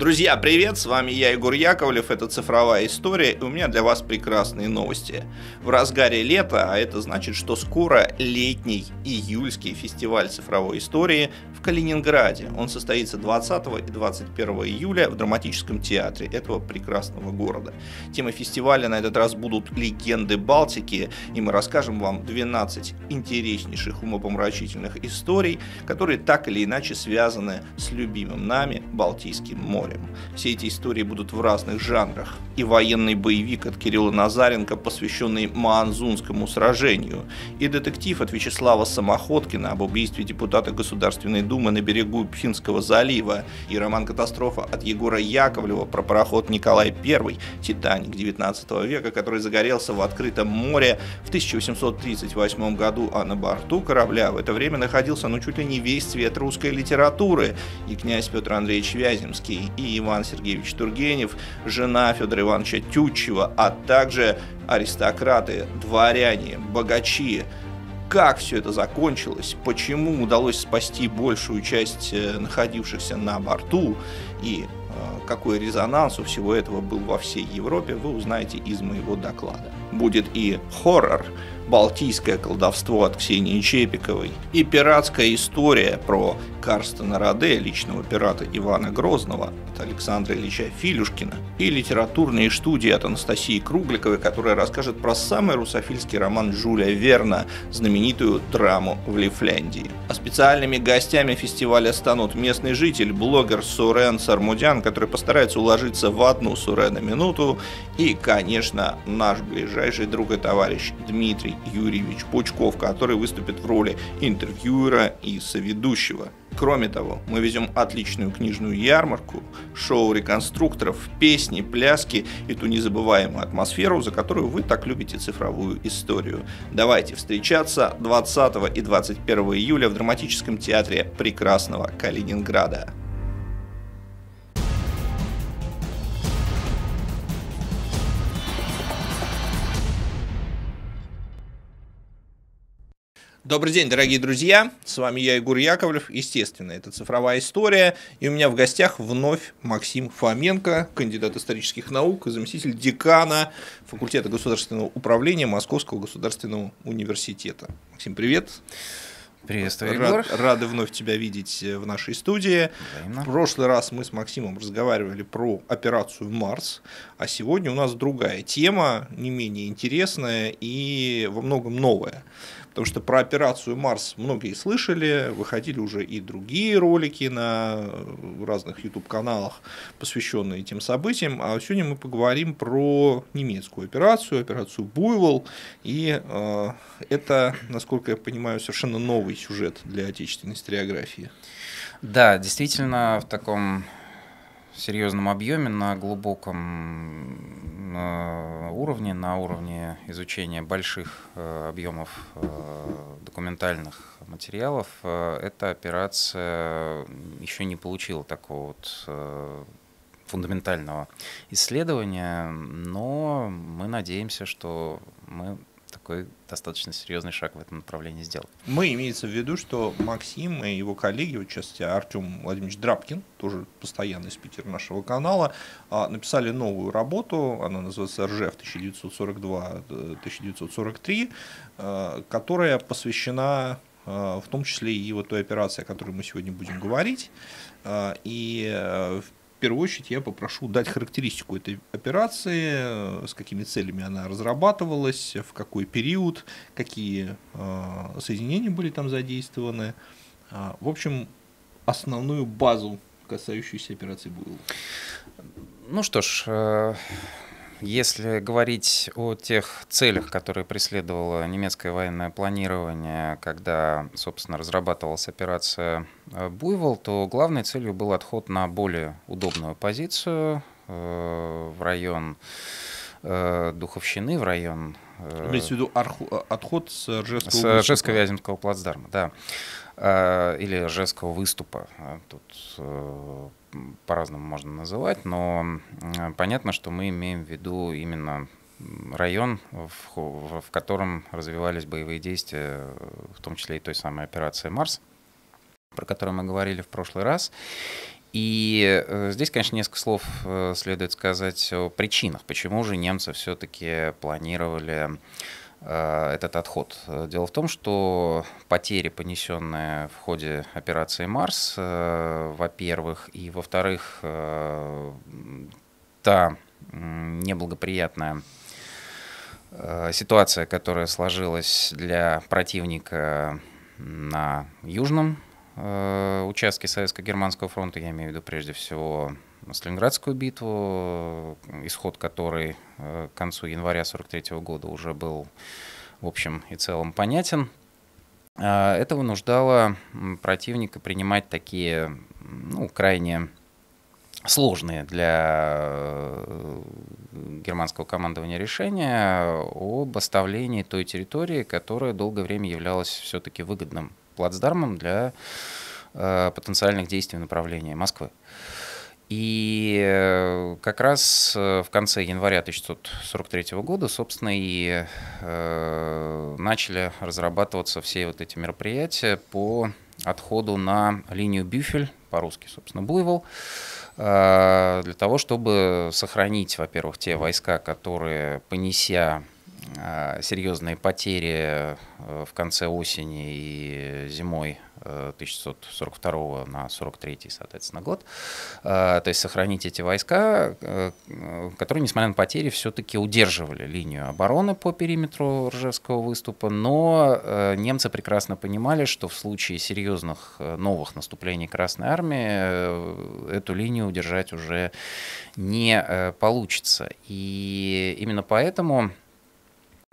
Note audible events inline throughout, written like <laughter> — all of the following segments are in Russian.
Друзья, привет! С вами я, Егор Яковлев. Это «Цифровая история». И у меня для вас прекрасные новости. В разгаре лета, а это значит, что скоро летний июльский фестиваль цифровой истории Калининграде. Он состоится 20 и 21 июля в драматическом театре этого прекрасного города. Тема фестиваля на этот раз будут легенды Балтики, и мы расскажем вам 12 интереснейших умопомрачительных историй, которые так или иначе связаны с любимым нами Балтийским морем. Все эти истории будут в разных жанрах. И военный боевик от Кирилла Назаренко, посвященный Маанзунскому сражению, и детектив от Вячеслава Самоходкина об убийстве депутата Государственной Думы на берегу Пхинского залива и роман «Катастрофа» от Егора Яковлева про пароход Николай I, «Титаник» 19 века, который загорелся в открытом море в 1838 году, а на борту корабля в это время находился ну чуть ли не весь цвет русской литературы и князь Петр Андреевич Вяземский, и Иван Сергеевич Тургенев, жена Федора Ивановича Тютчева, а также аристократы, дворяне, богачи, как все это закончилось, почему удалось спасти большую часть э, находившихся на борту и Э, какой резонанс у всего этого был во всей Европе, вы узнаете из моего доклада. Будет и хоррор, балтийское колдовство от Ксении Чепиковой, и пиратская история про Карстена Раде, личного пирата Ивана Грозного, от Александра Ильича Филюшкина, и литературные студии от Анастасии Кругликовой, которая расскажет про самый русофильский роман Жюля Верна, знаменитую драму в Лифляндии». А специальными гостями фестиваля станут местный житель, блогер Сурен Сармудян, который постарается уложиться в одну суре на минуту. И, конечно, наш ближайший друг и товарищ Дмитрий Юрьевич Пучков, который выступит в роли интервьюера и соведущего. Кроме того, мы везем отличную книжную ярмарку, шоу реконструкторов, песни, пляски и ту незабываемую атмосферу, за которую вы так любите цифровую историю. Давайте встречаться 20 и 21 июля в драматическом театре прекрасного Калининграда. Добрый день, дорогие друзья. С вами я, Егор Яковлев. Естественно, это цифровая история. И у меня в гостях вновь Максим Фоменко, кандидат исторических наук, заместитель декана факультета государственного управления Московского государственного университета. Максим, привет. Приветствую, Егор. Рад, рады вновь тебя видеть э, в нашей студии. Взаимно. В прошлый раз мы с Максимом разговаривали про операцию «Марс», а сегодня у нас другая тема, не менее интересная и во многом новая потому что про операцию Марс многие слышали, выходили уже и другие ролики на разных YouTube-каналах, посвященные этим событиям, а сегодня мы поговорим про немецкую операцию, операцию Буйвол, и э, это, насколько я понимаю, совершенно новый сюжет для отечественной историографии. Да, действительно, в таком в серьезном объеме, на глубоком уровне, на уровне изучения больших э, объемов э, документальных материалов, э, эта операция еще не получила такого вот фундаментального исследования, но мы надеемся, что мы такой достаточно серьезный шаг в этом направлении сделать. Мы имеется в виду, что Максим и его коллеги, в частности Артем Владимирович Драбкин, тоже постоянный спикер нашего канала, а, написали новую работу, она называется «Ржев 1942-1943», э, э, которая посвящена э, в том числе и вот той операции, о которой мы сегодня будем говорить. И первую очередь я попрошу дать характеристику этой операции, э, с какими целями она разрабатывалась, в какой период, какие э, соединения были там задействованы. Э, в общем, основную базу, касающуюся операции Буэлла. Ну что ж, если говорить о тех целях, которые преследовало немецкое военное планирование, когда, собственно, разрабатывалась операция э, «Буйвол», то главной целью был отход на более удобную позицию э, в район э, Духовщины, в район... Э, Имеется в виду арху, э, отход с Ржевского... С Ржевско-Вяземского плацдарма, да э, или Ржевского выступа. Тут по-разному можно называть, но э, понятно, что мы имеем в виду именно район, в, в котором развивались боевые действия, в том числе и той самой операции «Марс», про которую мы говорили в прошлый раз. И э, здесь, конечно, несколько слов э, следует сказать о причинах, почему же немцы все-таки планировали Э, этот отход. Дело в том, что потери, понесенные в ходе операции «Марс», э, во-первых, и во-вторых, э, та неблагоприятная ситуация, которая сложилась для противника на южном участке Советско-Германского фронта, я имею в виду прежде всего Сталинградскую битву, исход которой э, к концу января 43 года уже был в общем и целом понятен. А, это вынуждало противника принимать такие ну, крайне сложные для э, германского командования решения об оставлении той территории, которая долгое время являлась все-таки выгодным плацдармом для э, потенциальных действий направления Москвы. И э, как раз э, в конце января 1943 года, собственно, и э, начали разрабатываться все вот эти мероприятия по отходу на линию Бюфель, по-русски, собственно, Буйвол, для того, чтобы сохранить, во-первых, те войска, которые, понеся а, серьезные потери э, в конце осени и зимой 1642 э, на 43 соответственно, год. А, то есть сохранить эти войска, э, которые, несмотря на потери, все-таки удерживали линию обороны по периметру Ржевского выступа, но немцы прекрасно понимали, что в случае серьезных новых наступлений Красной Армии эту линию удержать уже не получится. И именно поэтому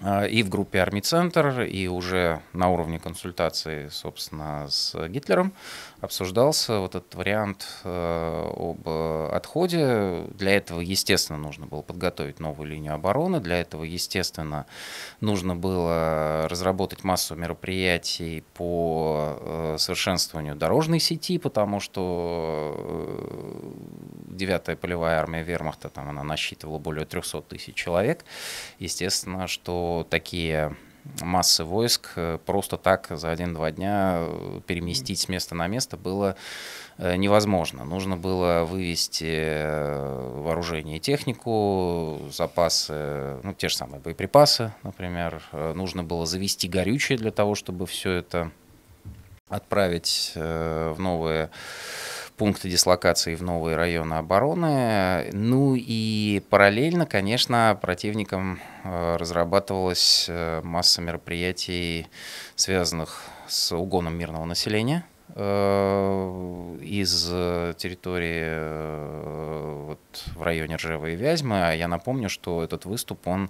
а, и в группе «Армий Центр», и уже на уровне консультации, собственно, с Гитлером обсуждался вот этот вариант э, об э, отходе. Для этого, естественно, нужно было подготовить новую линию обороны, для этого, естественно, нужно было разработать массу мероприятий по э, совершенствованию дорожной сети, потому что 9-я полевая армия вермахта, там она насчитывала более 300 тысяч человек. Естественно, что такие массы войск э, просто так за один-два дня э, переместить с места на место было э, невозможно. Нужно было вывести вооружение и технику, запасы, ну, те же самые боеприпасы, например. Нужно было завести горючее для того, чтобы все это отправить в новые пункты дислокации в новые районы обороны. Ну и параллельно, конечно, противникам э, разрабатывалась э, масса мероприятий, связанных с угоном мирного населения э, из территории вот, в районе Ржева и Вязьмы. А я напомню, что этот выступ, он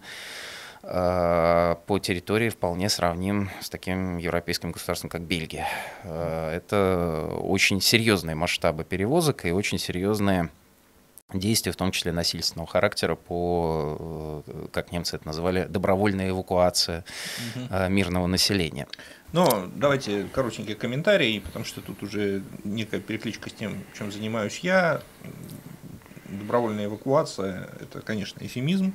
по территории вполне сравним с таким европейским государством, как Бельгия. Э, это очень серьезные масштабы перевозок и очень серьезные действия, в том числе насильственного характера, по, э, как немцы это называли, добровольная эвакуация э, мирного населения. Но давайте коротенький комментарий, потому что тут уже некая перекличка с тем, чем занимаюсь я. Добровольная эвакуация – это, конечно, эфемизм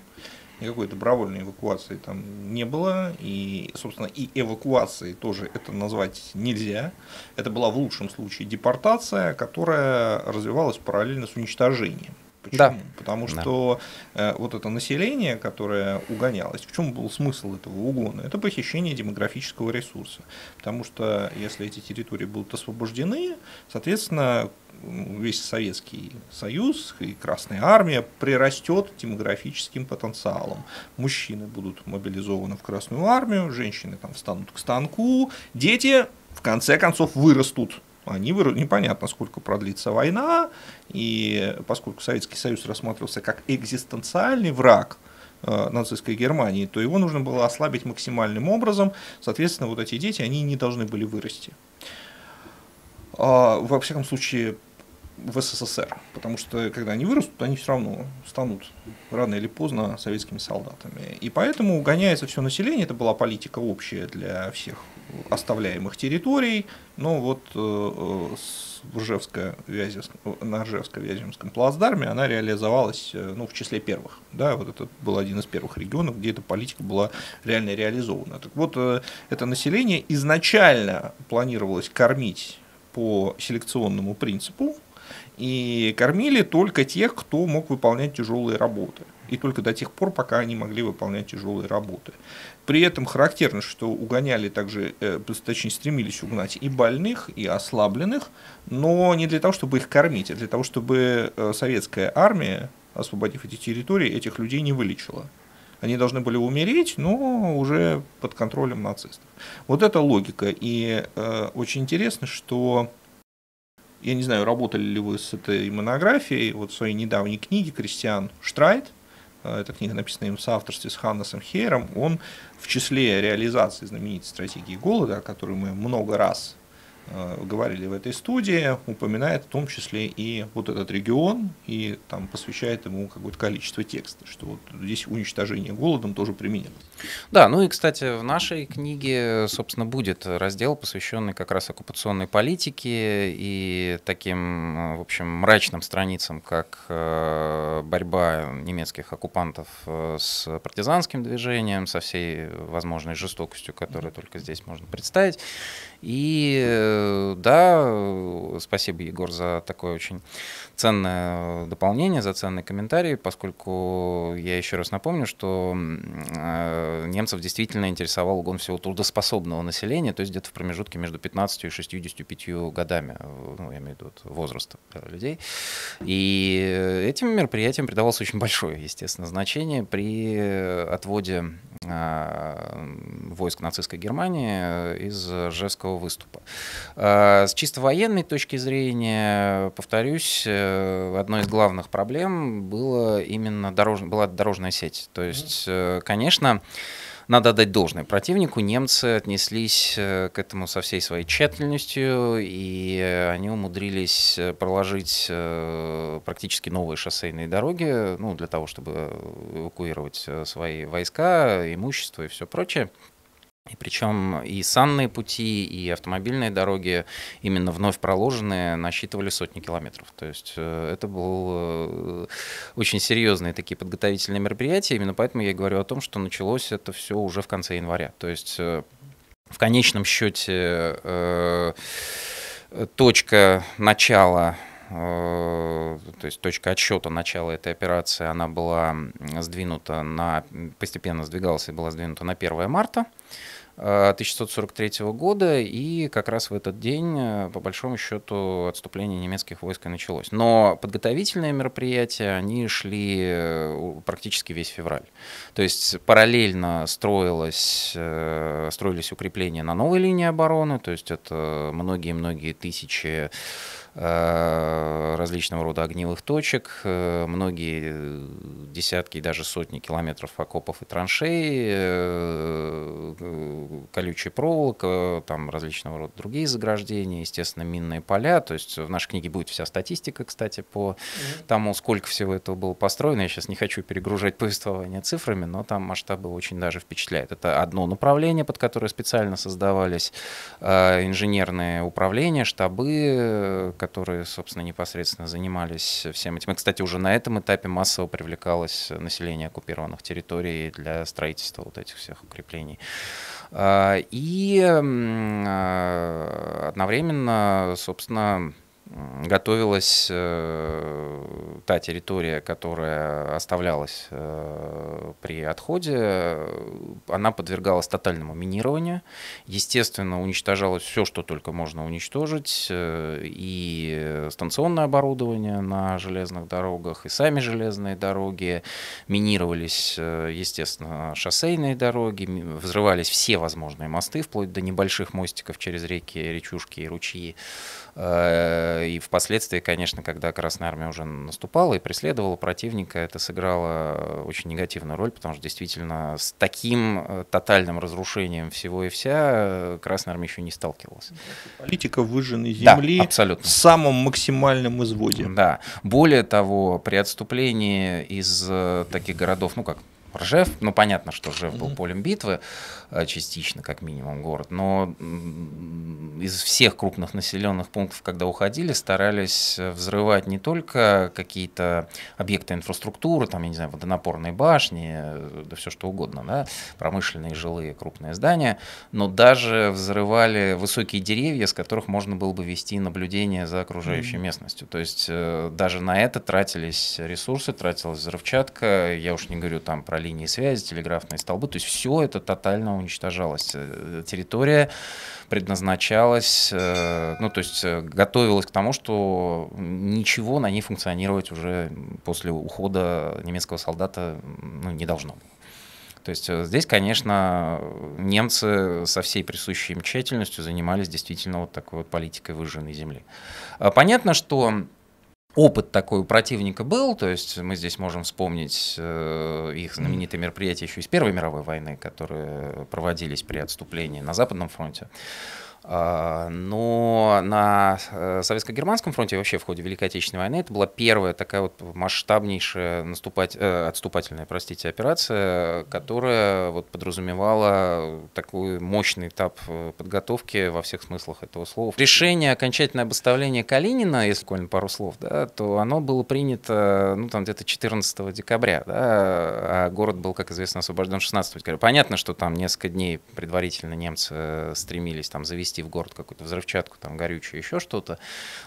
никакой добровольной эвакуации там не было, и, собственно, и эвакуации тоже это назвать нельзя. Это была в лучшем случае депортация, которая развивалась параллельно с уничтожением. Почему? Да. Потому что да. Э, вот это население, которое угонялось, в чем был смысл этого угона? Это похищение демографического ресурса. Потому что если эти территории будут освобождены, соответственно, весь Советский Союз и Красная Армия прирастет демографическим потенциалом. Мужчины будут мобилизованы в Красную Армию, женщины там встанут к станку, дети в конце концов вырастут. Они выру... Непонятно, сколько продлится война, и поскольку Советский Союз рассматривался как экзистенциальный враг, э, нацистской Германии, то его нужно было ослабить максимальным образом. Соответственно, вот эти дети, они не должны были вырасти. А, во всяком случае, в СССР, потому что когда они вырастут, они все равно станут рано или поздно советскими солдатами. И поэтому угоняется все население, это была политика общая для всех оставляемых территорий, но вот э, э Ржевская, на Ржевско-Вяземском плацдарме она реализовалась э, ну, в числе первых. Да, вот это был один из первых регионов, где эта политика была реально реализована. Так вот, э, это население изначально планировалось кормить по селекционному принципу, и кормили только тех, кто мог выполнять тяжелые работы. И только до тех пор, пока они могли выполнять тяжелые работы. При этом характерно, что угоняли также, э, точнее стремились угнать и больных, и ослабленных, но не для того, чтобы их кормить, а для того, чтобы э, советская армия, освободив эти территории, этих людей не вылечила они должны были умереть, но уже под контролем нацистов. Вот это логика. И э, очень интересно, что я не знаю, работали ли вы с этой монографией, вот в своей недавней книге Кристиан Штрайт, э, эта книга написана им в соавторстве с Ханнесом Хейером, он в числе реализации знаменитой стратегии голода, о которой мы много раз Э, говорили в этой студии, упоминает в том числе и вот этот регион, и там посвящает ему какое-то количество текста, что вот здесь уничтожение голодом тоже применено. Да, ну и, кстати, в нашей книге, собственно, будет раздел, посвященный как раз оккупационной политике и таким, э, в общем, мрачным страницам, как э, борьба немецких оккупантов с партизанским движением, со всей возможной жестокостью, которую только здесь можно представить. И э, да, спасибо, Егор, за такое очень ценное дополнение, за ценный комментарий, поскольку я еще раз напомню, что э, немцев действительно интересовал угон всего трудоспособного населения, то есть где-то в промежутке между 15 и 65 годами, э, ну, я имею в виду возраста людей. И этим мероприятием придавалось очень большое, естественно, значение при отводе а, войск нацистской Германии из Ржевского такого выступа. А, с чисто военной точки зрения, повторюсь, э, одной из главных проблем была именно дорож... была дорожная сеть. То есть, э, конечно, надо отдать должное противнику. Немцы отнеслись э, к этому со всей своей тщательностью, и они умудрились проложить практически новые шоссейные дороги ну, для того, чтобы эвакуировать свои войска, имущество и все прочее. И причем и санные пути, и автомобильные дороги, именно вновь проложенные, насчитывали сотни километров. То есть э, это был э, очень серьезные такие подготовительные мероприятия. Именно поэтому я говорю о том, что началось это все уже в конце января. То есть э, в конечном счете точка начала Э, то есть точка отсчета начала этой операции, она была сдвинута на, постепенно сдвигалась и была сдвинута на 1 марта. 1643 э, года, и как раз в этот день, э, по большому счету, отступление немецких войск и началось. Но подготовительные мероприятия, они шли практически весь февраль. То есть параллельно строилось, строились укрепления на новой линии обороны, то есть это многие-многие тысячи Э, различного рода огневых точек, э, многие десятки и даже сотни километров окопов и траншей, э, колючая проволока, там различного рода другие заграждения, естественно, минные поля. То есть в нашей книге будет вся статистика, кстати, по тому, сколько всего этого было построено. Я сейчас не хочу перегружать повествование цифрами, но там масштабы очень даже впечатляют. Это одно направление, под которое специально создавались инженерные управления, штабы, которые, собственно, непосредственно занимались всем этим. И, кстати, уже на этом этапе массово привлекалось население оккупированных территорий для строительства вот этих всех укреплений. А, и а, одновременно, собственно, готовилась э, та территория, которая оставлялась э, при отходе, э, она подвергалась тотальному минированию. Естественно, уничтожалось все, что только можно уничтожить, и станционное оборудование на железных дорогах, и сами железные дороги, минировались, естественно, шоссейные дороги, взрывались все возможные мосты, вплоть до небольших мостиков через реки, речушки и ручьи и впоследствии, конечно, когда Красная Армия уже наступала и преследовала противника, это сыграло э, очень негативную роль, потому что действительно с таким э, тотальным разрушением всего и вся э, Красная Армия еще не сталкивалась. Политика выжженной земли да, абсолютно. в самом максимальном изводе. Да. Более того, при отступлении из таких городов, ну как Ржев, ну понятно, что Ржев был полем битвы, э, частично, как минимум, город, но из всех крупных населенных пунктов, когда уходили, старались э, взрывать не только какие-то объекты инфраструктуры, там, я не знаю, водонапорные башни, э, да все что угодно, да, промышленные, жилые, крупные здания, но даже взрывали высокие деревья, с которых можно было бы вести наблюдение за окружающей mm-hmm. местностью. То есть даже на это тратились ресурсы, тратилась взрывчатка, я уж не говорю там про линии связи, телеграфные столбы. То есть все это тотально уничтожалось. Э, территория предназначалась, э, ну то есть э, готовилась к тому, что ничего на ней функционировать уже после ухода немецкого солдата ну, не должно было. То есть здесь, конечно, немцы со всей присущей им тщательностью занимались действительно вот такой вот политикой выжженной земли. А понятно, что опыт такой у противника был, то есть мы здесь можем вспомнить э, их знаменитые мероприятия еще из Первой мировой войны, которые проводились при отступлении на Западном фронте. А, но на э, советско-германском фронте, вообще в ходе Великой Отечественной войны, это была первая такая вот масштабнейшая наступать, э, отступательная простите, операция, которая вот подразумевала такой мощный этап э, подготовки во всех смыслах этого слова. Решение окончательное об Калинина, если буквально пару слов, да, то оно было принято ну, там где-то 14 декабря, да, а город был, как известно, освобожден 16 декабря. Понятно, что там несколько дней предварительно немцы стремились там завести ввести в город какую-то взрывчатку, там горючее, еще что-то.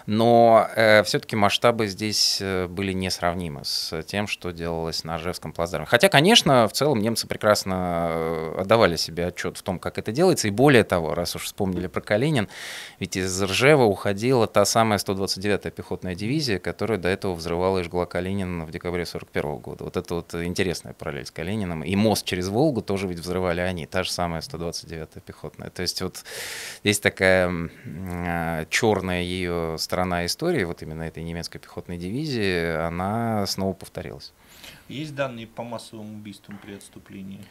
Но э, все-таки масштабы здесь э, были несравнимы с тем, что делалось на Ржевском плацдарме. Хотя, конечно, в целом немцы прекрасно э, отдавали себе отчет в том, как это делается. И более того, раз уж вспомнили про Калинин, ведь из Ржева уходила та самая 129-я пехотная дивизия, которая до этого взрывала и жгла Калинин в декабре 41 года. Вот это вот интересная параллель с Калининым. И мост через Волгу тоже ведь взрывали они, та же самая 129-я пехотная. То есть вот здесь есть такая а, черная ее сторона истории, вот именно этой немецкой пехотной дивизии, она снова повторилась. Есть данные по массовым убийствам при отступлении?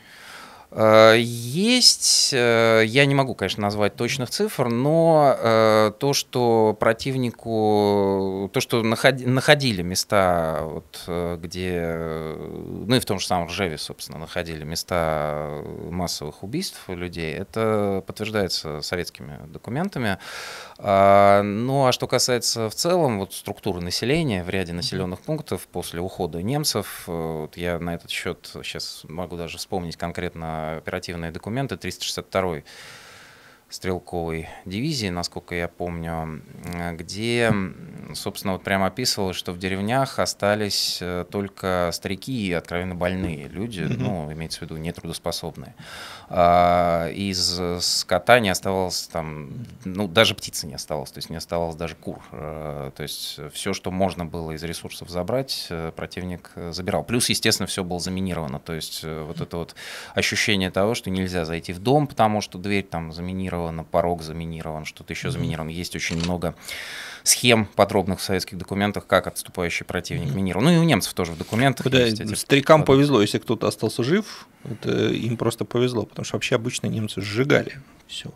Э, есть, э, я не могу, конечно, назвать точных цифр, но э, то, что противнику, то, что находили места, вот, где, ну и в том же самом Ржеве, собственно, находили места массовых убийств людей, это подтверждается советскими документами. А, ну а что касается в целом вот структуры населения в ряде населенных пунктов после ухода немцев, э, вот я на этот счет сейчас могу даже вспомнить конкретно оперативные документы 362 стрелковой дивизии, насколько я помню, где собственно, вот прямо описывал, что в деревнях остались э, только старики и откровенно больные люди, mm-hmm. ну, имеется в виду нетрудоспособные. А, из э, скота не оставалось там, ну, даже птицы не оставалось, то есть не оставалось даже кур. А, то есть все, что можно было из ресурсов забрать, противник забирал. Плюс, естественно, все было заминировано, то есть вот это вот ощущение того, что нельзя зайти в дом, потому что дверь там заминирована, порог заминирован, что-то еще заминировано. Есть очень много схем подробностей подробных советских документах, как отступающий противник минировал. Ну и у немцев тоже в документах. Да, есть эти старикам подробности. повезло, если кто-то остался жив, это им просто повезло, потому что вообще обычно немцы сжигали все.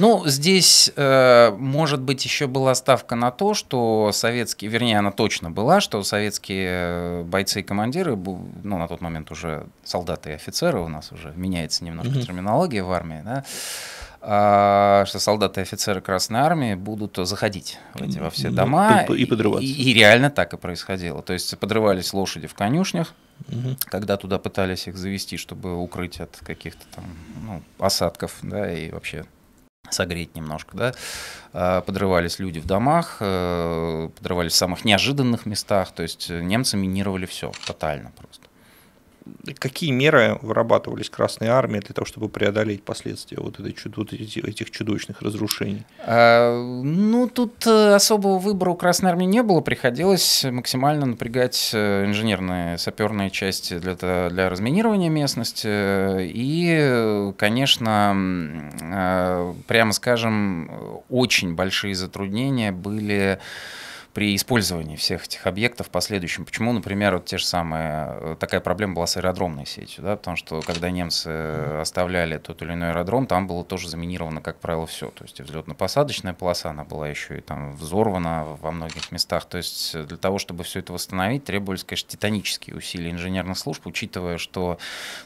Ну, здесь, э, может быть, еще была ставка на то, что советские, вернее, она точно была, что советские э, бойцы и командиры, ну, на тот момент уже солдаты и офицеры, у нас уже меняется немножко mm-hmm. терминология в армии, да, а, что солдаты и офицеры Красной Армии будут заходить в эти, во все дома. И, и подрываться. И, и реально так и происходило. То есть подрывались лошади в конюшнях, угу. когда туда пытались их завести, чтобы укрыть от каких-то там ну, осадков, да, и вообще согреть немножко, да, а, подрывались люди в домах, э, подрывались в самых неожиданных местах, то есть немцы минировали все тотально просто какие меры вырабатывались Красной Армией для того, чтобы преодолеть последствия вот, этой, вот этих, этих чудовищных разрушений? А, ну, тут э, особого выбора у Красной Армии не было. Приходилось максимально напрягать э, инженерные, саперные части для, для разминирования местности. И, конечно, э, прямо скажем, очень большие затруднения были при использовании всех этих объектов в последующем. Почему, например, вот те же самые, э, такая проблема была с аэродромной сетью, да, потому что когда немцы э, оставляли тот или иной аэродром, там было тоже заминировано, как правило, все. То есть взлетно-посадочная полоса, она была еще и там взорвана во многих местах. То есть э, для того, чтобы все это восстановить, требовались, конечно, титанические усилия инженерных служб, учитывая, что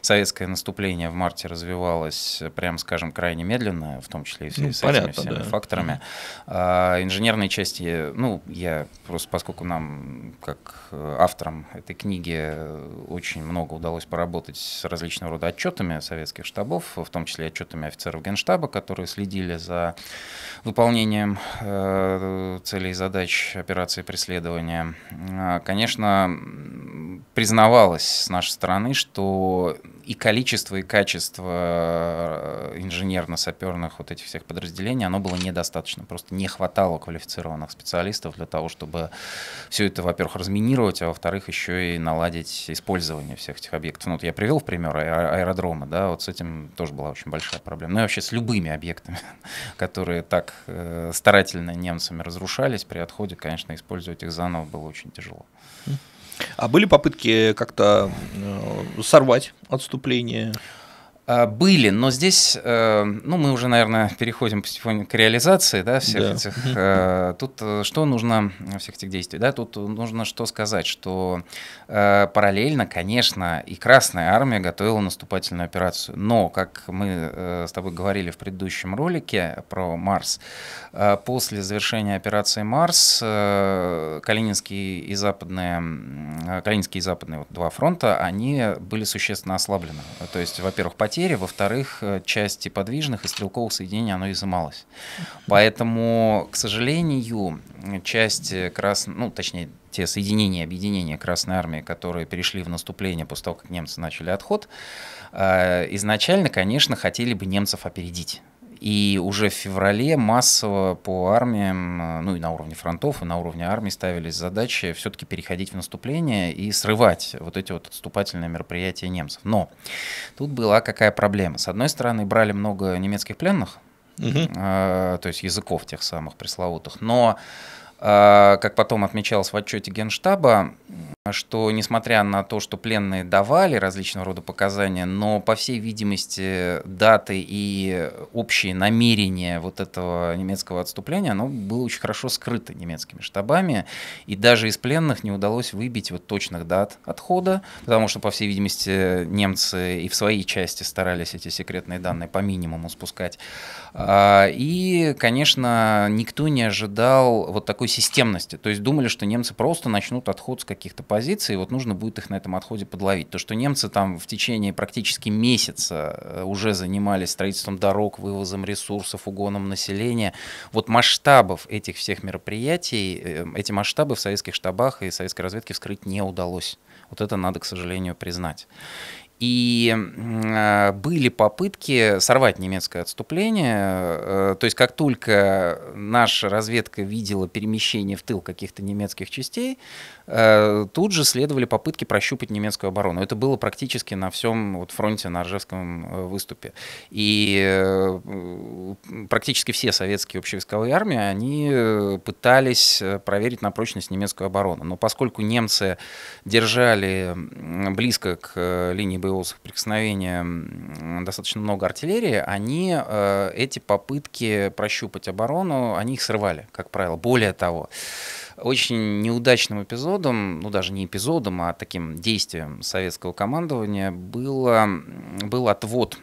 советское наступление в марте развивалось, прям скажем, крайне медленно, в том числе и ну, с, ну, с этими всеми да. факторами. А, инженерные части, ну, я просто, поскольку нам, как э, авторам этой книги, э, очень много удалось поработать с различного рода отчетами советских штабов, в том числе отчетами офицеров Генштаба, которые следили за выполнением э, целей и задач операции преследования. Э, конечно, признавалось с нашей стороны, что и количество, и качество э, инженерно-саперных вот этих всех подразделений, оно было недостаточно. Просто не хватало квалифицированных специалистов для того, чтобы все это, во-первых, разминировать, а во-вторых, еще и наладить использование всех этих объектов. Ну, вот я привел в пример аэродрома, да, вот с этим тоже была очень большая проблема. Ну и вообще с любыми объектами, <laughs> которые так так э, старательно немцами разрушались, при отходе, конечно, использовать их заново было очень тяжело. А были попытки как-то э, сорвать отступление? А, были, но здесь, э, ну, мы уже, наверное, переходим постепенно к реализации, да, всех да. этих. Э, тут э, что нужно, всех этих действий, да, тут нужно что сказать, что параллельно, конечно, и Красная Армия готовила наступательную операцию, но, как мы с тобой говорили в предыдущем ролике про Марс, после завершения операции Марс Калининский и Западные, Калининский и Западные вот, два фронта, они были существенно ослаблены. То есть, во-первых, потеряны потери, во-вторых, э, части подвижных и стрелковых соединений оно изымалось. Поэтому, к сожалению, часть крас... ну, точнее, те соединения, объединения Красной Армии, которые перешли в наступление после того, как немцы начали отход, э, изначально, конечно, хотели бы немцев опередить. И уже в феврале массово по армиям, э, ну и на уровне фронтов, и на уровне армии ставились задачи все-таки переходить в наступление и срывать вот эти вот отступательные мероприятия немцев. Но тут была какая проблема. С одной стороны, брали много немецких пленных, угу. Uh то есть языков тех самых пресловутых, но а, как потом отмечалось в отчете Генштаба, что несмотря на то, что пленные давали различного рода показания, но, по всей видимости, даты и общие намерения вот этого немецкого отступления, оно было очень хорошо скрыто немецкими штабами, и даже из пленных не удалось выбить вот точных дат отхода, потому что, по всей видимости, немцы и в своей части старались эти секретные данные по минимуму спускать. А, и, конечно, никто не ожидал вот такой системности. То есть думали, что немцы просто начнут отход с каких-то позиций, и вот нужно будет их на этом отходе подловить. То, что немцы там в течение практически месяца э, уже занимались строительством дорог, вывозом ресурсов, угоном населения, вот масштабов этих всех мероприятий, э, эти масштабы в советских штабах и советской разведке вскрыть не удалось. Вот это надо, к сожалению, признать. И э, были попытки сорвать немецкое отступление. Э, то есть как только наша разведка видела перемещение в тыл каких-то немецких частей, Э, тут же следовали попытки прощупать немецкую оборону. Это было практически на всем вот фронте на Ржевском э, выступе. И э, практически все советские общевойсковые армии, они пытались проверить на прочность немецкую оборону. Но поскольку немцы держали близко к линии боевого соприкосновения достаточно много артиллерии, они эти попытки прощупать оборону, они их срывали, как правило. Более того, очень неудачным эпизодом, ну даже не эпизодом, а таким действием советского командования было, был отвод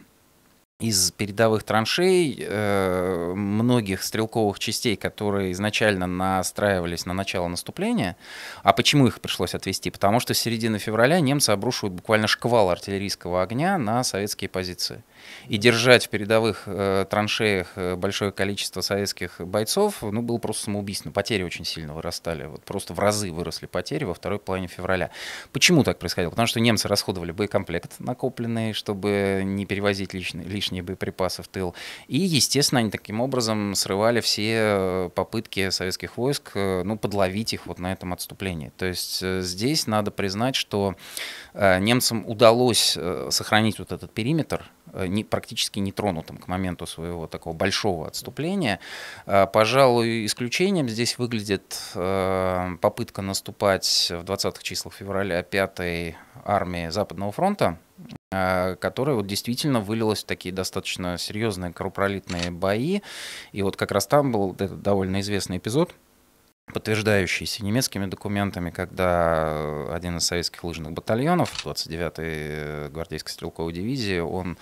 из передовых траншей э, многих стрелковых частей, которые изначально настраивались на начало наступления. А почему их пришлось отвести? Потому что с середины февраля немцы обрушивают буквально шквал артиллерийского огня на советские позиции. И держать в передовых э, траншеях э, большое количество советских бойцов ну, было просто самоубийственно. Потери очень сильно вырастали. Вот просто в разы выросли потери во второй половине февраля. Почему так происходило? Потому что немцы расходовали боекомплект накопленный, чтобы не перевозить лишние, лишние боеприпасы в тыл. И, естественно, они таким образом срывали все э, попытки советских войск э, ну, подловить их вот на этом отступлении. То есть здесь надо признать, что немцам удалось сохранить вот этот периметр, не, практически нетронутым к моменту своего такого большого отступления. А, пожалуй, исключением здесь выглядит э, попытка наступать в 20-х числах февраля 5-й армии Западного фронта, э, которая вот действительно вылилась в такие достаточно серьезные кровопролитные бои. И вот как раз там был довольно известный эпизод – подтверждающиеся немецкими документами, когда один из советских лыжных батальонов 29-й э, гвардейской стрелковой дивизии, он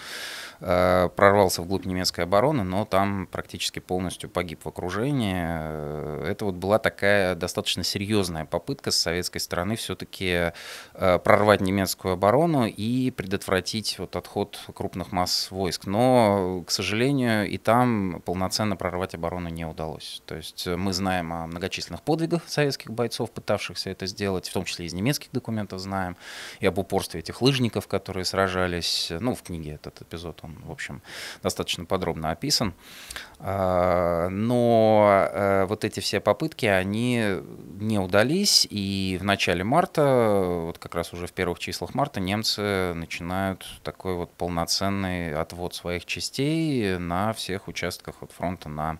Э, прорвался вглубь немецкой обороны, но там практически полностью погиб в окружении. Э, это вот была такая достаточно серьезная попытка с советской стороны все-таки э, прорвать немецкую оборону и предотвратить вот отход крупных масс войск. Но, к сожалению, и там полноценно прорвать оборону не удалось. То есть мы знаем о многочисленных подвигах советских бойцов, пытавшихся это сделать, в том числе из немецких документов знаем, и об упорстве этих лыжников, которые сражались. Ну, в книге этот эпизод, он, в общем, достаточно подробно описан. А, но э, вот эти все попытки, они не удались, и в начале марта, вот как раз уже в первых числах марта, немцы начинают такой вот полноценный отвод своих частей на всех участках от фронта на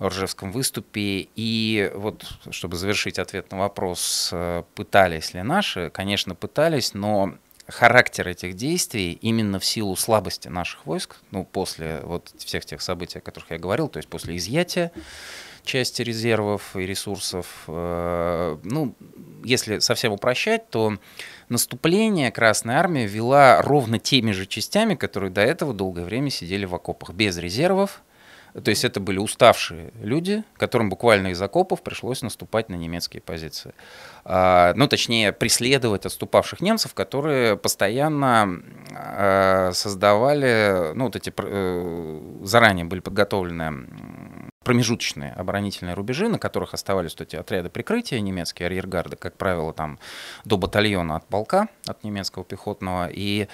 Ржевском выступе. И вот, чтобы завершить ответ на вопрос, э, пытались ли наши? Конечно, пытались, но характер этих действий именно в силу слабости наших войск, ну, после вот всех тех событий, о которых я говорил, то есть после изъятия части резервов и ресурсов, э, ну, если совсем упрощать, то наступление Красной Армии вела ровно теми же частями, которые до этого долгое время сидели в окопах, без резервов, то есть это были уставшие люди, которым буквально из окопов пришлось наступать на немецкие позиции. А, ну, точнее, преследовать отступавших немцев, которые постоянно а, создавали, ну, вот эти э, заранее были подготовлены промежуточные оборонительные рубежи, на которых оставались вот эти отряды прикрытия немецкие, арьергарды, как правило, там до батальона от полка, от немецкого пехотного, и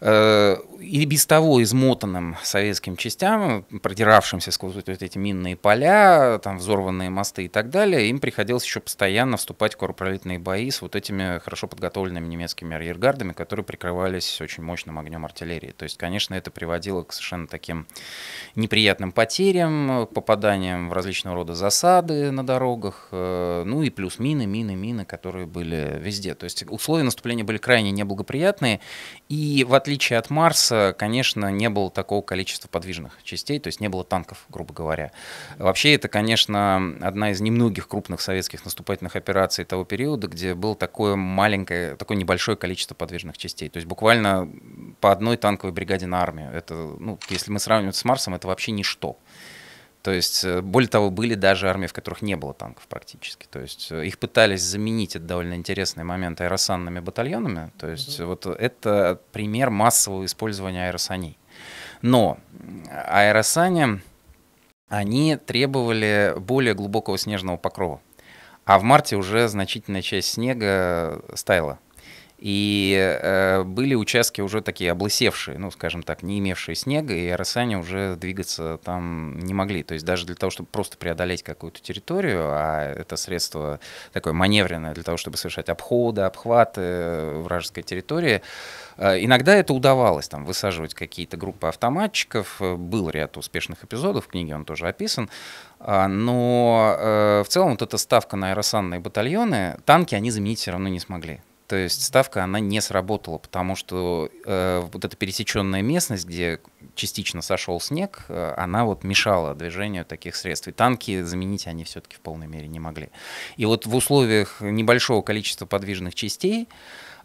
Э, и без того измотанным советским частям, продиравшимся сквозь вот эти минные поля, там взорванные мосты и так далее, им приходилось еще постоянно вступать в корпоративные бои с вот этими хорошо подготовленными немецкими арьергардами, которые прикрывались очень мощным огнем артиллерии. То есть, конечно, это приводило к совершенно таким неприятным потерям, попаданиям в различного рода засады на дорогах, э, ну и плюс мины, мины, мины, которые были везде. То есть условия наступления были крайне неблагоприятные, и в отличие отличие от Марса, конечно, не было такого количества подвижных частей, то есть не было танков, грубо говоря. Вообще это, конечно, одна из немногих крупных советских наступательных операций того периода, где было такое маленькое, такое небольшое количество подвижных частей. То есть буквально по одной танковой бригаде на армию. Это, ну, если мы сравниваем с Марсом, это вообще ничто. То есть, э, более того, были даже армии, в которых не было танков практически. То есть э, их пытались заменить, это довольно интересный момент, аэросанными батальонами. То есть угу. вот это пример массового использования аэросаней. Но аэросани, они требовали более глубокого снежного покрова. А в марте уже значительная часть снега э, стаяла. И э, были участки уже такие облысевшие, ну, скажем так, не имевшие снега, и арасане уже двигаться там не могли. То есть даже для того, чтобы просто преодолеть какую-то территорию, а это средство такое маневренное для того, чтобы совершать обходы, обхваты э, вражеской территории, э, иногда это удавалось, там, высаживать какие-то группы автоматчиков. Э, был ряд успешных эпизодов, в книге он тоже описан. А, но в целом вот эта ставка на аэросанные батальоны, танки они заменить все равно не смогли. То есть ставка, она не сработала, потому что э, вот эта пересеченная местность, где частично сошел снег, э, она вот мешала движению таких средств. И танки заменить они все-таки в полной мере не могли. И вот в условиях небольшого количества подвижных частей,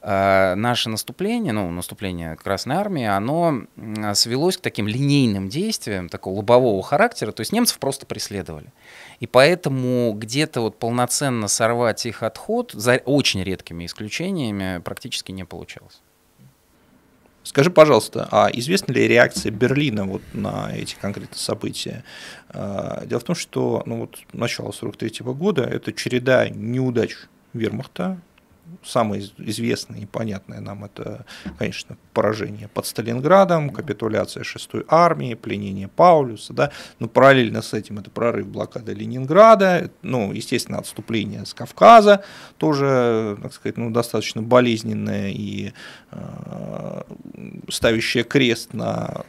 Э, наше наступление, ну, наступление Красной Армии, оно свелось к таким линейным действиям, такого лобового характера, то есть немцев просто преследовали. И поэтому где-то вот полноценно сорвать их отход, за очень редкими исключениями, практически не получалось. Скажи, пожалуйста, а известна ли реакция Берлина вот на эти конкретные события? Э, дело в том, что ну вот, начало 1943 года – это череда неудач вермахта, самое известное и понятное нам это, конечно, поражение под Сталинградом, капитуляция 6-й армии, пленение Паулюса, да, но параллельно с этим это прорыв блокады Ленинграда, э, ну, естественно, отступление с Кавказа, тоже, так сказать, ну, достаточно болезненное и э, ставящее крест на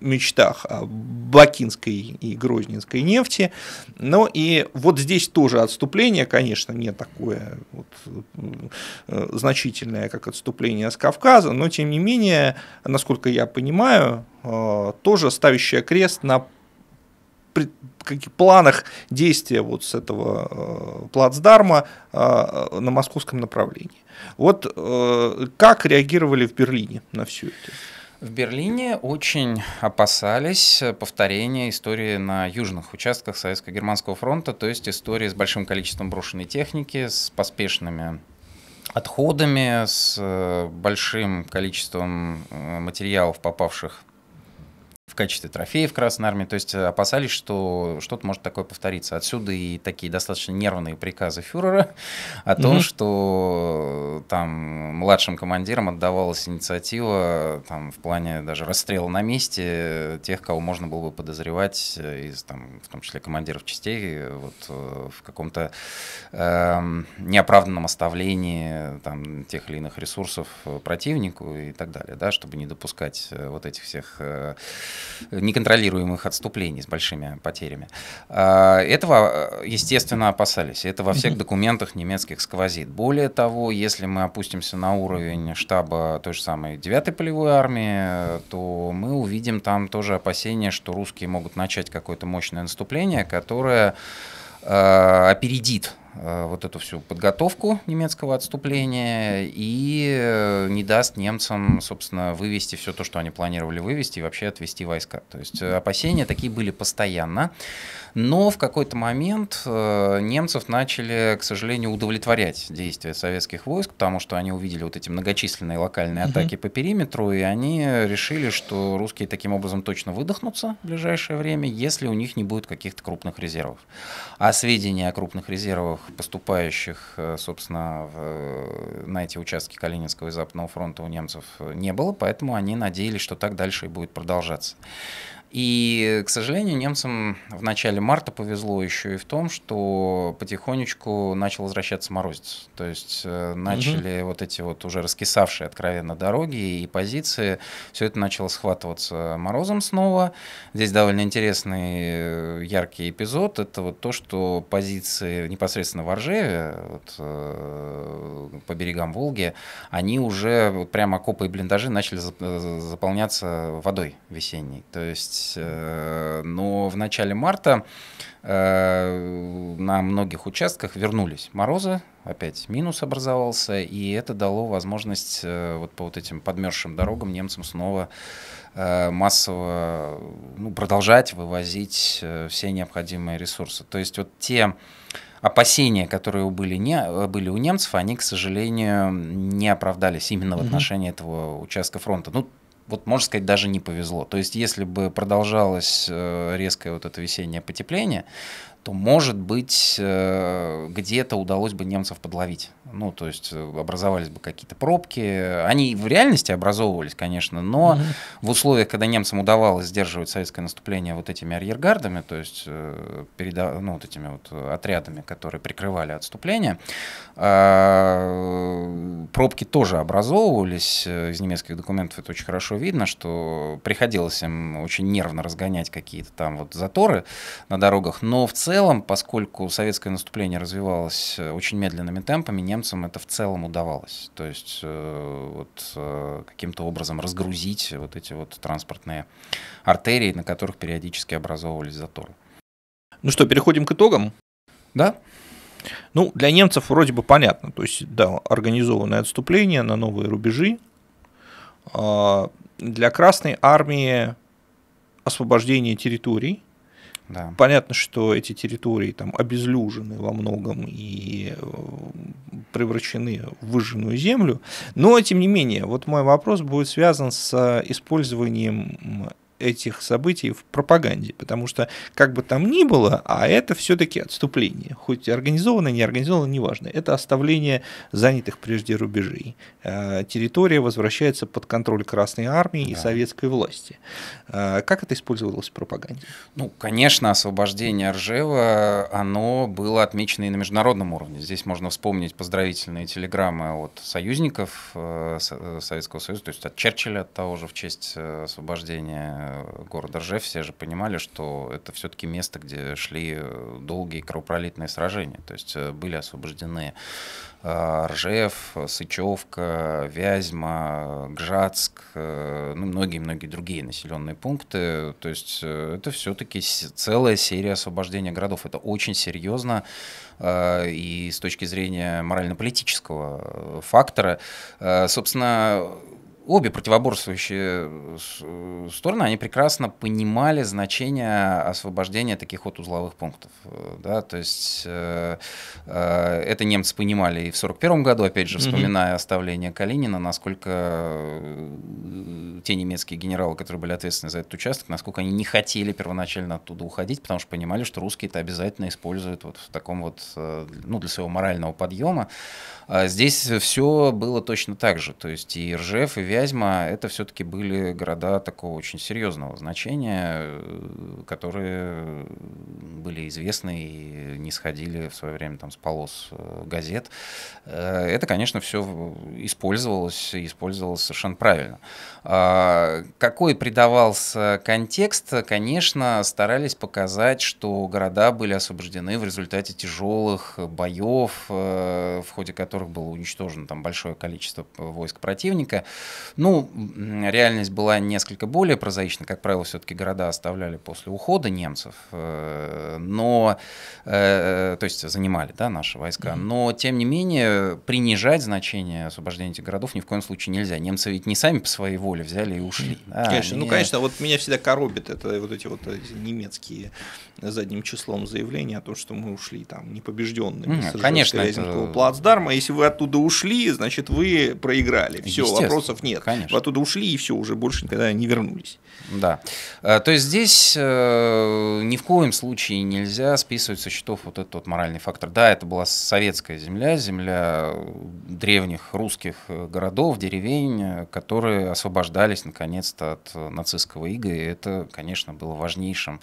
мечтах о бакинской и грозненской нефти. Но и вот здесь тоже отступление, конечно, не такое вот э, значительное, как отступление с Кавказа, но тем не менее, насколько я понимаю, э, тоже ставящая крест на каких планах действия вот с этого э, плацдарма э, на московском направлении. Вот как реагировали в Берлине на все это? В Берлине очень опасались повторения истории на южных участках Советско-Германского фронта, то есть истории с большим количеством брошенной техники, с поспешными отходами, с э, большим количеством э, материалов, попавших в качестве трофеев Красной Армии. То есть э, опасались, что что-то может такое повториться. Отсюда и такие достаточно нервные приказы фюрера о том, угу. что э, там младшим командирам отдавалась инициатива там, в плане даже расстрела на месте э, тех, кого можно было бы подозревать, из, там, в том числе командиров частей, вот, в каком-то э, неоправданном оставлении там, тех или иных ресурсов противнику и так далее, да, чтобы не допускать вот этих всех э, неконтролируемых отступлений с большими потерями. А, этого, естественно, опасались. Это во всех документах немецких сквозит. Более того, если мы опустимся на уровень штаба той же самой 9-й полевой армии, то мы увидим там тоже опасения, что русские могут начать какое-то мощное наступление, которое а, опередит Э, вот эту всю подготовку немецкого отступления и э, не даст немцам, собственно, вывести все то, что они планировали вывести и вообще отвести войска. То есть э, опасения такие были постоянно, но в какой-то момент немцев начали, к сожалению, удовлетворять действия советских войск, потому что они увидели вот эти многочисленные локальные угу. атаки по периметру, и они решили, что русские таким образом точно выдохнутся в ближайшее время, если у них не будет каких-то крупных резервов. А сведения о крупных резервах первых поступающих, э, собственно, в, э, на эти участки Калининского и Западного фронта у немцев э, не было, поэтому они надеялись, что так дальше и будет продолжаться. И, к сожалению, немцам в начале марта повезло еще и в том, что потихонечку начал возвращаться морозец. То есть э, начали угу. вот эти вот уже раскисавшие откровенно дороги и позиции, все это начало схватываться морозом снова. Здесь довольно интересный э, яркий эпизод. Это вот то, что позиции непосредственно в Оржеве, вот, э, по берегам Волги, они уже вот прямо окопы и блиндажи начали заполняться водой весенней. То есть сказать. Э, но в начале марта э, на многих участках вернулись морозы, опять минус образовался, и это дало возможность э, вот по вот этим подмерзшим дорогам немцам снова массово ну, продолжать вывозить все необходимые ресурсы. То есть вот те опасения, которые были, не, были у немцев, они, к сожалению, не оправдались именно mm-hmm. в отношении этого участка фронта. Ну, вот можно сказать, даже не повезло. То есть, если бы продолжалось э, резкое вот это весеннее потепление, то, может быть, э, где-то удалось бы немцев подловить. Ну, то есть э, образовались бы какие-то пробки. Они в реальности образовывались, конечно, но угу. в условиях, когда немцам удавалось сдерживать советское наступление вот этими арьергардами, то есть э, переда... ну, вот этими вот отрядами, которые прикрывали отступление, а, пробки тоже образовывались. Из немецких документов это очень хорошо видно, что приходилось им очень нервно разгонять какие-то там вот заторы на дорогах, но в целом целом, поскольку советское наступление развивалось э, очень медленными темпами, немцам это в целом удавалось. То есть э, вот, э, каким-то образом разгрузить вот эти вот транспортные артерии, на которых периодически образовывались заторы. Ну что, переходим к итогам? Да. Ну, для немцев вроде бы понятно. То есть, да, организованное отступление на новые рубежи. А, для Красной Армии освобождение территорий – да. Понятно, что эти территории там обезлюжены во многом и э, превращены в выжженную землю, но тем не менее, вот мой вопрос будет связан с э, использованием этих событий в пропаганде, потому что как бы там ни было, а это все-таки отступление, хоть организованное, не организованное, неважно, это оставление занятых прежде рубежей. Э, территория возвращается под контроль Красной Армии да. и советской власти. Э, как это использовалось в пропаганде? Ну, конечно, освобождение Ржева, оно было отмечено и на международном уровне. Здесь можно вспомнить поздравительные телеграммы от союзников э, Советского Союза, то есть от Черчилля от того же в честь освобождения Э, города Ржев, все же понимали, что это все-таки место, где шли э, долгие кровопролитные сражения. То есть э, были освобождены Ржев, Сычевка, Вязьма, Гжатск, ну, многие-многие другие населенные пункты. То есть это все-таки целая серия освобождения городов. Это очень серьезно и с точки зрения морально-политического фактора. Собственно, обе противоборствующие э, э, стороны, они прекрасно понимали значение освобождения таких вот узловых пунктов. Э, да? То есть э, э, это немцы понимали и в 1941 году, опять же, вспоминая mm-hmm. оставление Калинина, насколько те немецкие генералы, которые были ответственны за этот участок, насколько они не хотели первоначально оттуда уходить, потому что понимали, что русские это обязательно используют вот в таком вот, э, ну, для своего морального подъема. А здесь все было точно так же. То есть и Ржев, и Вязьма, это все-таки были города такого очень серьезного значения, э, которые были известны и не сходили в свое время там с полос э, газет. Это, конечно, все использовалось и использовалось совершенно правильно. А а, какой придавался контекст? Конечно, старались показать, что города были освобождены в результате тяжелых боев, э, в ходе которых было уничтожено там большое количество войск противника. Ну, реальность была несколько более прозаична. Как правило, все-таки города оставляли после ухода немцев, э, но, э, то есть занимали да, наши войска. Но, тем не менее, принижать значение освобождения этих городов ни в коем случае нельзя. Немцы ведь не сами по своей воле взяли взяли и ушли. А, конечно, меня... ну конечно, вот меня всегда коробит это вот эти вот немецкие задним числом заявления о том, что мы ушли там непобежденными. Mm, конечно, это... плацдарма. Если вы оттуда ушли, значит вы проиграли. Все, вопросов нет. Конечно. Вы оттуда ушли и все уже больше никогда не вернулись. Да. Э, то есть здесь э, ни в коем случае нельзя списывать со счетов вот этот вот моральный фактор. Да, это была советская земля, земля древних русских городов, деревень, э, которые освобождали отказались наконец-то от э, нацистского ига, и это, конечно, было важнейшим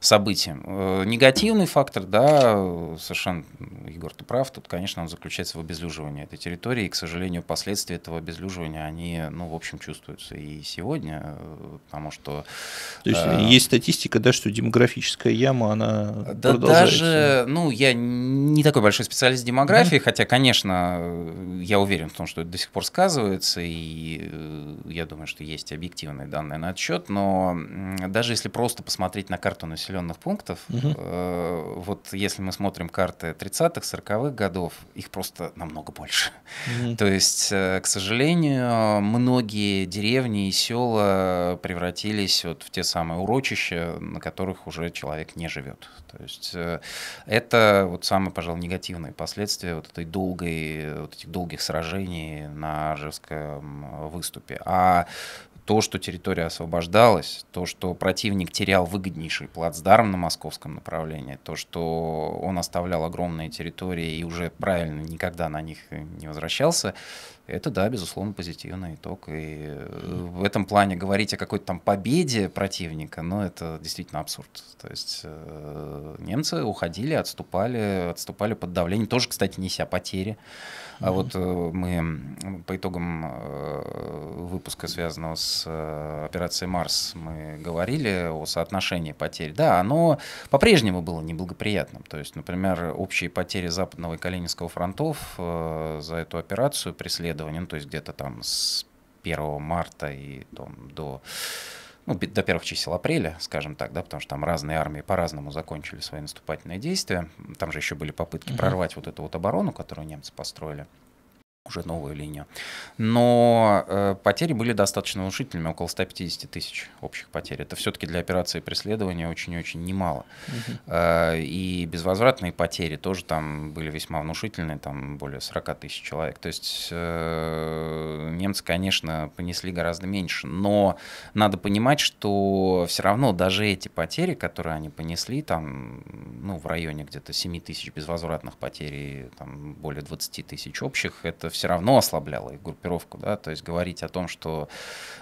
событием. Э, негативный фактор, да, совершенно, Егор, ты прав, тут, конечно, он заключается в обезлюживании этой территории, и, к сожалению, последствия этого обезлюживания, они, ну, в общем, чувствуются и сегодня, э, потому что... То есть э, есть статистика, да, что демографическая яма, она да Даже, ну, я не такой большой специалист в демографии, да. хотя, конечно, я уверен в том, что это до сих пор сказывается, и я думаю, что есть объективные данные на отчет, но даже если просто посмотреть на карту населенных пунктов, угу. э, вот если мы смотрим карты 30-х, 40-х годов, их просто намного больше. Угу. То есть, э, к сожалению, многие деревни и села превратились вот в те самые урочища, на которых уже человек не живет. То есть э, это вот самые, пожалуй, негативные последствия вот этой долгой, вот этих долгих сражений на Ржевском э, выступе. А то, что территория освобождалась, то, что противник терял выгоднейший плацдарм на московском направлении, то, что он оставлял огромные территории и уже правильно никогда на них э, не возвращался, это, да, безусловно, позитивный итог. И э, в этом плане говорить о какой-то там победе противника, ну, это действительно абсурд. То есть э, немцы уходили, отступали, отступали под давлением, тоже, кстати, неся потери. Mm-hmm. А вот э, мы по итогам э, выпуска, связанного с э, операцией «Марс», мы говорили о соотношении потерь. Да, оно по-прежнему было неблагоприятным. То есть, например, общие потери Западного и Калининского фронтов э, за эту операцию преследовали исследования, ну, то есть где-то там с 1 марта и там, до ну, до первых чисел апреля, скажем так, да, потому что там разные армии по-разному закончили свои наступательные действия. Там же еще были попытки угу. прорвать вот эту вот оборону, которую немцы построили уже новую линию. Но э, потери были достаточно внушительными, около 150 тысяч общих потерь. Это все-таки для операции преследования очень-очень немало. Угу. Э, и безвозвратные потери тоже там были весьма внушительные, там более 40 тысяч человек. То есть э, немцы, конечно, понесли гораздо меньше, но надо понимать, что все равно даже эти потери, которые они понесли, там, ну, в районе где-то 7 тысяч безвозвратных потерь там, более 20 тысяч общих, это все равно ослабляло их группировку, да, то есть говорить о том, что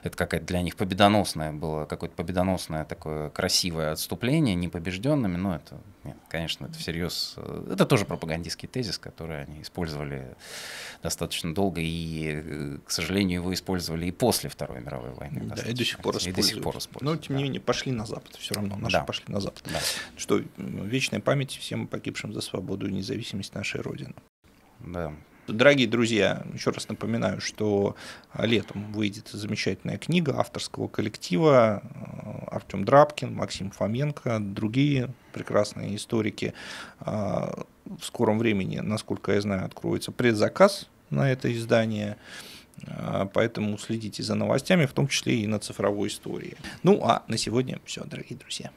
это какая-то для них победоносная было, какое-то победоносное такое красивое отступление непобежденными, ну, это, нет, конечно, это всерьез, э, это тоже пропагандистский тезис, который они использовали достаточно долго и, э, к сожалению, его использовали и после Второй мировой войны. Да, и до сих пор и до сих пор используют. Но, тем не менее, пошли на Запад все равно, наши да. пошли на Запад. Да. Что, вечная память всем погибшим за свободу и независимость нашей Родины. Да, Дорогие друзья, еще раз напоминаю, что летом выйдет замечательная книга авторского коллектива э, Артем Драбкин, Максим Фоменко, другие прекрасные историки. А, в скором времени, насколько я знаю, откроется предзаказ на это издание. А, поэтому следите за новостями, в том числе и на цифровой истории. Ну а на сегодня все, дорогие друзья.